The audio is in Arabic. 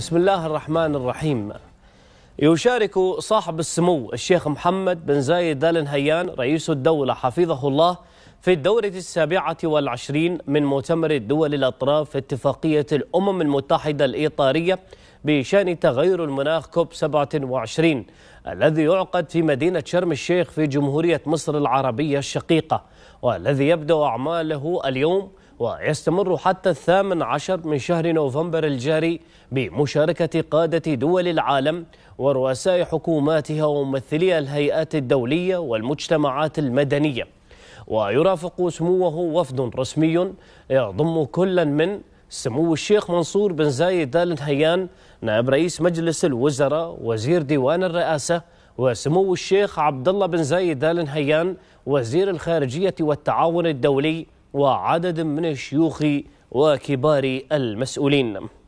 بسم الله الرحمن الرحيم يشارك صاحب السمو الشيخ محمد بن زايد آل نهيان رئيس الدولة حفظه الله في الدورة السابعة والعشرين من مؤتمر الدول الأطراف في اتفاقية الأمم المتحدة الإطارية بشأن تغير المناخ كوب 27 الذي يعقد في مدينة شرم الشيخ في جمهورية مصر العربية الشقيقة والذي يبدأ أعماله اليوم ويستمر حتى الثامن عشر من شهر نوفمبر الجاري بمشاركة قادة دول العالم ورؤساء حكوماتها وممثلي الهيئات الدولية والمجتمعات المدنية ويرافق سموه وفد رسمي يضم كلا من سمو الشيخ منصور بن زايد آل نهيان نائب رئيس مجلس الوزراء وزير ديوان الرئاسة وسمو الشيخ عبد الله بن زايد آل نهيان وزير الخارجية والتعاون الدولي وعدد من الشيوخ وكبار المسؤولين